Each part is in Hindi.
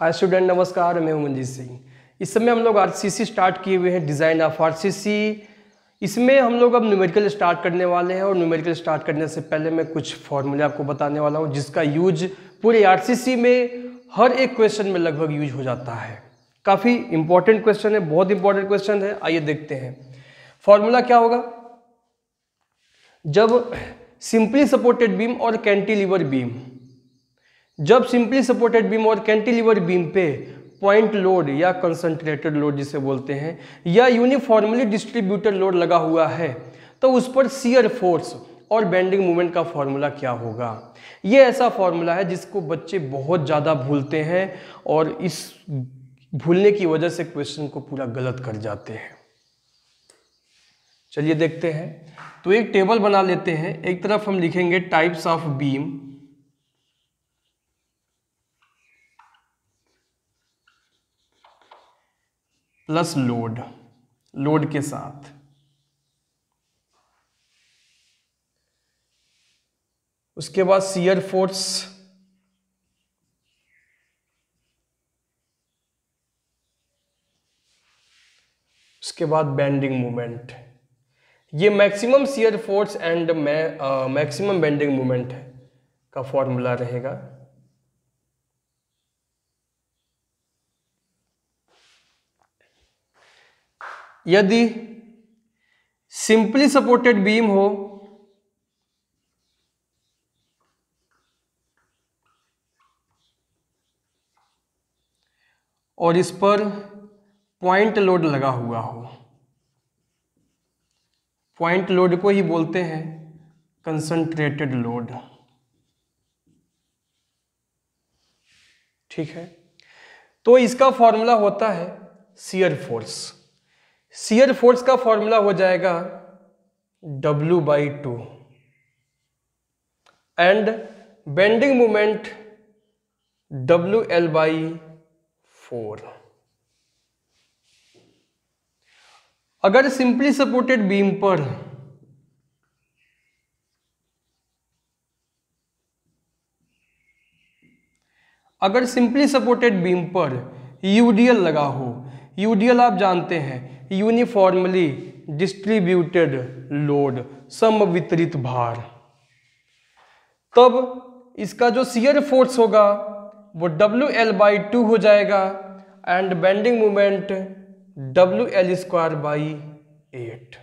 हाय स्टूडेंट नमस्कार मैं हूं मंजीत सिंह इस समय हम लोग आरसीसी स्टार्ट किए हुए हैं डिज़ाइन ऑफ आरसीसी इसमें हम लोग अब न्यूमेरिकल स्टार्ट करने वाले हैं और न्यूमेरिकल स्टार्ट करने से पहले मैं कुछ फॉर्मूले आपको बताने वाला हूं जिसका यूज पूरे आरसीसी में हर एक क्वेश्चन में लगभग यूज हो जाता है काफ़ी इंपॉर्टेंट क्वेश्चन है बहुत इंपॉर्टेंट क्वेश्चन है आइए देखते हैं फॉर्मूला क्या होगा जब सिंपली सपोर्टेड बीम और कैंटिलीवर बीम जब सिंपली सपोर्टेड बीम और कैंटिलीवर बीम पे पॉइंट लोड या कंसंट्रेटेड लोड जिसे बोलते हैं या यूनिफॉर्मली डिस्ट्रीब्यूटेड लोड लगा हुआ है तो उस पर सीयर फोर्स और बेंडिंग मूवमेंट का फॉर्मूला क्या होगा ये ऐसा फॉर्मूला है जिसको बच्चे बहुत ज़्यादा भूलते हैं और इस भूलने की वजह से क्वेश्चन को पूरा गलत कर जाते हैं चलिए देखते हैं तो एक टेबल बना लेते हैं एक तरफ हम लिखेंगे types of beam plus load load के साथ उसके बाद सीयर फोर्स उसके बाद बेंडिंग मोमेंट ये maximum shear force and maximum bending moment का फॉर्मूला रहेगा यदि सिंपली सपोर्टेड बीम हो और इस पर पॉइंट लोड लगा हुआ हो पॉइंट लोड को ही बोलते हैं कंसंट्रेटेड लोड ठीक है तो इसका फॉर्मूला होता है सीयर फोर्स सीयर फोर्स का फॉर्मूला हो जाएगा W by two and bending moment W L by four अगर सिंपली सपोर्टेड बीम पर अगर सिंपली सपोर्टेड बीम पर यूडीएल लगा हो यूडीएल आप जानते हैं यूनिफॉर्मली डिस्ट्रीब्यूटेड लोड समवितरित भार तब इसका जो सीयर फोर्स होगा वो डब्ल्यू एल बाई टू हो जाएगा and bending moment W L square by eight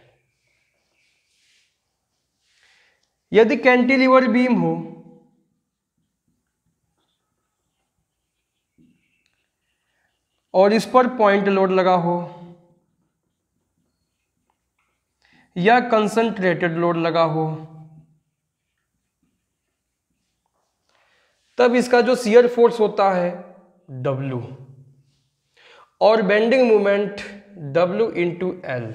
यदि कैंटिलीवर बीम हो और इस पर पॉइंट लोड लगा हो या कंसंट्रेटेड लोड लगा हो तब इसका जो सियर फोर्स होता है W और bending moment W into L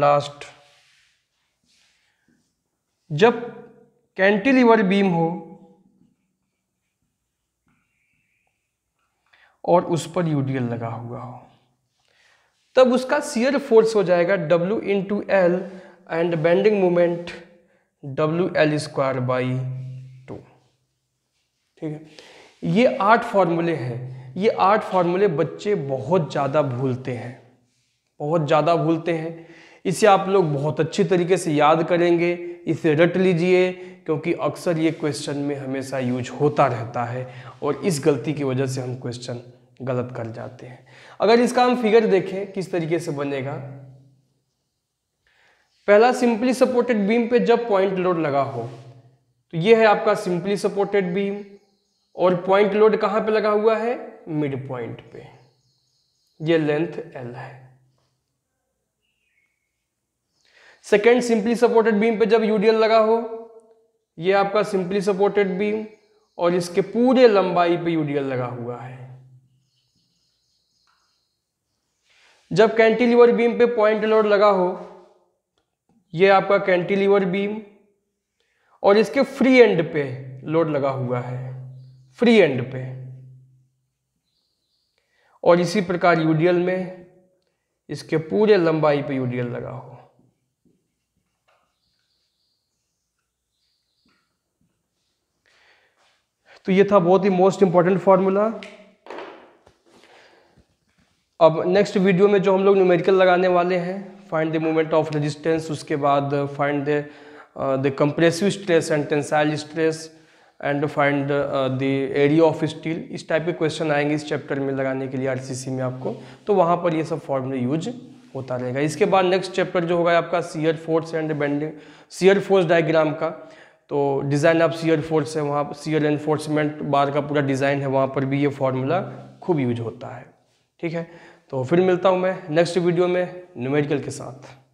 last जब कैंटिलीवर बीम हो और उस पर यूडीएल लगा हुआ हो तब उसका सीयर फोर्स हो जाएगा W into L and bending moment W L square by two ठीक है ये आठ फॉर्मूले हैं ये आठ फॉर्मूले बच्चे बहुत ज़्यादा भूलते हैं बहुत ज़्यादा भूलते हैं इसे आप लोग बहुत अच्छी तरीके से याद करेंगे इसे रट लीजिए क्योंकि अक्सर ये क्वेश्चन में हमेशा यूज होता रहता है और इस गलती की वजह से हम क्वेश्चन गलत कर जाते हैं अगर इसका हम फिगर देखें किस तरीके से बनेगा पहला सिंपली सपोर्टेड बीम पे जब पॉइंट लोड लगा हो तो ये है आपका सिंपली सपोर्टेड बीम और पॉइंट लोड कहां पे लगा हुआ है मिड पॉइंट पे ये लेंथ एल है सेकेंड सिंपली सपोर्टेड बीम पे जब यूडीएल लगा हो ये आपका सिंपली सपोर्टेड बीम और इसके पूरे लंबाई पे यूडीएल लगा हुआ है जब कैंटिलीवर बीम पे पॉइंट लोड लगा हो ये आपका कैंटिलीवर बीम और इसके फ्री एंड पे लोड लगा हुआ है फ्री एंड पे और इसी प्रकार यूडीएल में इसके पूरे लंबाई पे यूडीएल लगा हो तो ये था बहुत ही मोस्ट इंपॉर्टेंट फॉर्मूला अब नेक्स्ट वीडियो में जो हम लोग न्यूमेरिकल लगाने वाले हैं find the movement of resistance उसके बाद find the the compressive stress and tensile stress and find the area of steel इस टाइप के क्वेश्चन आएंगे इस चैप्टर में लगाने के लिए आर में आपको तो वहाँ पर ये सब फॉर्मूले यूज होता रहेगा इसके बाद नेक्स्ट चैप्टर जो होगा आपका shear force and bending shear force diagram का तो डिज़ाइन ऑफ सीयर फोर्स है वहाँ सीयर एनफोर्समेंट बार का पूरा डिज़ाइन है वहाँ पर भी ये फॉर्मूला खूब यूज होता है ठीक है तो फिर मिलता हूँ मैं नेक्स्ट वीडियो में न्यूमेरिकल के साथ